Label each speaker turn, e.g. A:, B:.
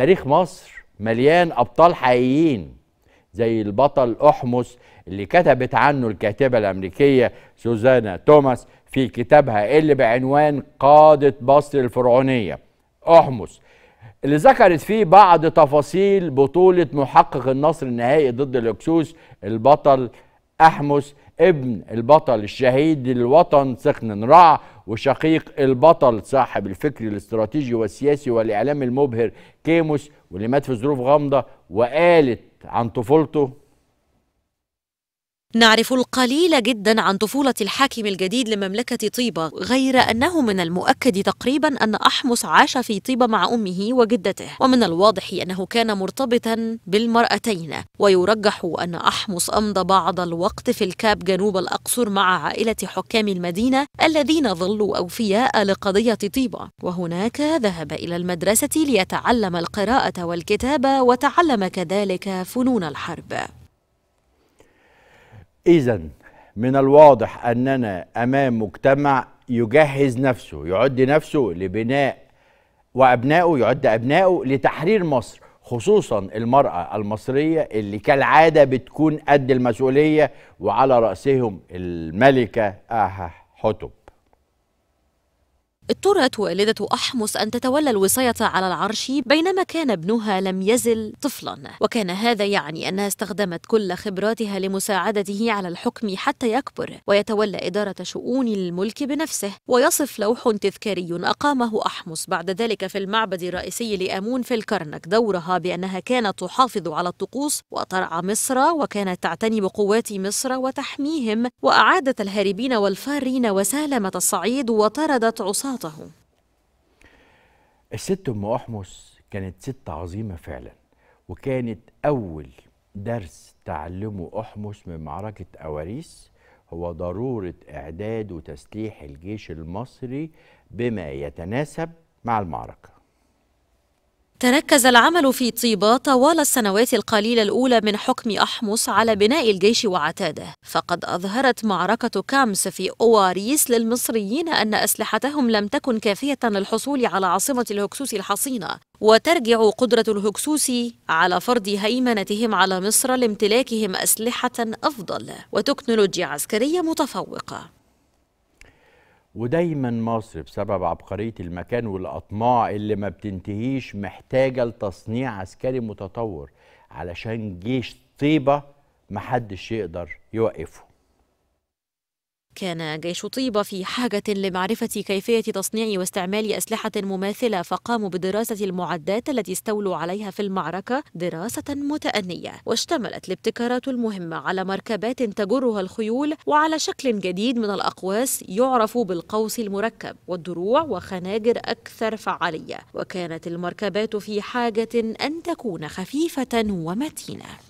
A: تاريخ مصر مليان أبطال حقيقيين زي البطل أحمس اللي كتبت عنه الكاتبة الأمريكية سوزانا توماس في كتابها اللي بعنوان قادة مصر الفرعونية أحمس اللي ذكرت فيه بعض تفاصيل بطولة محقق النصر النهائي ضد الهكسوس البطل أحمس ابن البطل الشهيد للوطن سخن رع وشقيق البطل صاحب الفكر الاستراتيجي والسياسي والإعلام المبهر كيموس واللي مات في ظروف غامضة وقالت عن طفولته
B: نعرف القليل جدا عن طفولة الحاكم الجديد لمملكة طيبة غير أنه من المؤكد تقريبا أن أحمس عاش في طيبة مع أمه وجدته ومن الواضح أنه كان مرتبطا بالمرأتين ويرجح أن أحمس أمضى بعض الوقت في الكاب جنوب الأقصر مع عائلة حكام المدينة الذين ظلوا أوفياء لقضية طيبة وهناك ذهب إلى المدرسة ليتعلم القراءة والكتابة وتعلم كذلك فنون الحرب
A: إذا من الواضح أننا أمام مجتمع يجهز نفسه يعد نفسه لبناء وأبنائه يعد أبنائه لتحرير مصر خصوصا المرأة المصرية اللي كالعادة بتكون قد المسؤولية وعلى رأسهم الملكة آها حتب
B: اضطرت والدة أحمص أن تتولى الوصاية على العرش بينما كان ابنها لم يزل طفلا وكان هذا يعني أنها استخدمت كل خبراتها لمساعدته على الحكم حتى يكبر ويتولى إدارة شؤون الملك بنفسه ويصف لوح تذكاري أقامه أحمص بعد ذلك في المعبد الرئيسي لآمون في الكرنك دورها بأنها كانت تحافظ على الطقوس وترعى مصر وكانت تعتني بقوات مصر وتحميهم وأعادت الهاربين والفارين وسالمت الصعيد وطردت عصاة صمته
A: الست ام احمس كانت ست عظيمه فعلا وكانت اول درس تعلمه احمس من معركه اواريس هو ضروره اعداد وتسليح الجيش المصري بما يتناسب مع المعركه
B: تركز العمل في طيبة طوال السنوات القليلة الأولى من حكم أحمص على بناء الجيش وعتاده فقد أظهرت معركة كامس في أواريس للمصريين أن أسلحتهم لم تكن كافية للحصول على عاصمة الهكسوس الحصينة وترجع قدرة الهكسوس على فرض هيمنتهم على مصر لامتلاكهم أسلحة أفضل وتكنولوجيا عسكرية متفوقة
A: ودايما مصر بسبب عبقرية المكان والأطماع اللي ما بتنتهيش محتاجة لتصنيع عسكري متطور علشان جيش طيبة محدش يقدر يوقفه
B: كان جيش طيبة في حاجة لمعرفة كيفية تصنيع واستعمال أسلحة مماثلة فقاموا بدراسة المعدات التي استولوا عليها في المعركة دراسة متأنية واشتملت الابتكارات المهمة على مركبات تجرها الخيول وعلى شكل جديد من الأقواس يعرف بالقوس المركب والدروع وخناجر أكثر فعالية وكانت المركبات في حاجة أن تكون خفيفة ومتينة